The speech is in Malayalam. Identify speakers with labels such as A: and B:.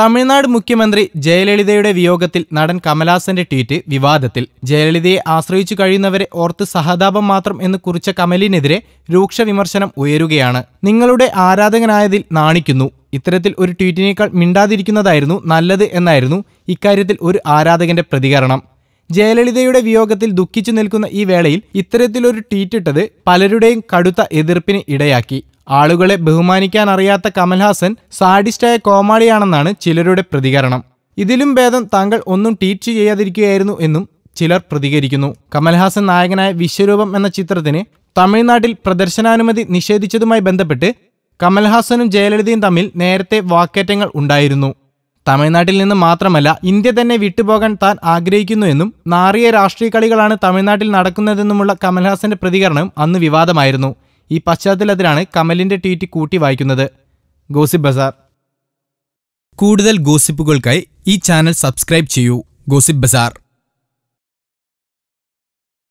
A: തമിഴ്നാട് മുഖ്യമന്ത്രി ജയലളിതയുടെ വിയോഗത്തിൽ നടൻ കമലാസന്റെ ട്വീറ്റ് വിവാദത്തിൽ ജയലളിതയെ ആശ്രയിച്ചു കഴിയുന്നവരെ ഓർത്ത് സഹതാപം മാത്രം എന്ന് കുറിച്ച കമലിനെതിരെ രൂക്ഷ വിമർശനം ഉയരുകയാണ് നിങ്ങളുടെ ആരാധകനായതിൽ നാണിക്കുന്നു ഇത്തരത്തിൽ ഒരു ട്വീറ്റിനേക്കാൾ മിണ്ടാതിരിക്കുന്നതായിരുന്നു നല്ലത് എന്നായിരുന്നു ഇക്കാര്യത്തിൽ ഒരു ആരാധകന്റെ പ്രതികരണം ജയലളിതയുടെ വിയോഗത്തിൽ ദുഃഖിച്ചു നിൽക്കുന്ന ഈ വേളയിൽ ഇത്തരത്തിലൊരു ട്വീറ്റിട്ടത് പലരുടെയും കടുത്ത എതിർപ്പിന് ഇടയാക്കി ആളുകളെ ബഹുമാനിക്കാൻ അറിയാത്ത കമൽഹാസൻ സാഡിസ്റ്റായ കോമാളിയാണെന്നാണ് ചിലരുടെ പ്രതികരണം ഇതിലും ഭേദം താങ്കൾ ഒന്നും ട്വീറ്റ് ചെയ്യാതിരിക്കുകയായിരുന്നു എന്നും ചിലർ പ്രതികരിക്കുന്നു കമൽഹാസൻ നായകനായ വിശ്വരൂപം എന്ന ചിത്രത്തിന് തമിഴ്നാട്ടിൽ പ്രദർശനാനുമതി നിഷേധിച്ചതുമായി ബന്ധപ്പെട്ട് കമൽഹാസനും ജയലളിതയും തമ്മിൽ നേരത്തെ വാക്കേറ്റങ്ങൾ ഉണ്ടായിരുന്നു തമിഴ്നാട്ടിൽ നിന്ന് മാത്രമല്ല ഇന്ത്യ തന്നെ വിട്ടുപോകാൻ താൻ ആഗ്രഹിക്കുന്നുവെന്നും നാറിയ രാഷ്ട്രീയ കളികളാണ് തമിഴ്നാട്ടിൽ നടക്കുന്നതെന്നുമുള്ള കമൽഹാസന്റെ പ്രതികരണം അന്ന് വിവാദമായിരുന്നു ഈ പശ്ചാത്തലത്തിലാണ് കമലിന്റെ ട്വീറ്റ് കൂട്ടി വായിക്കുന്നത് ഗോസിപ്പ് ബസാർ കൂടുതൽ ഗോസിപ്പുകൾക്കായി ഈ ചാനൽ സബ്സ്ക്രൈബ് ചെയ്യൂ ഗോസിപ്പ് ബസാർ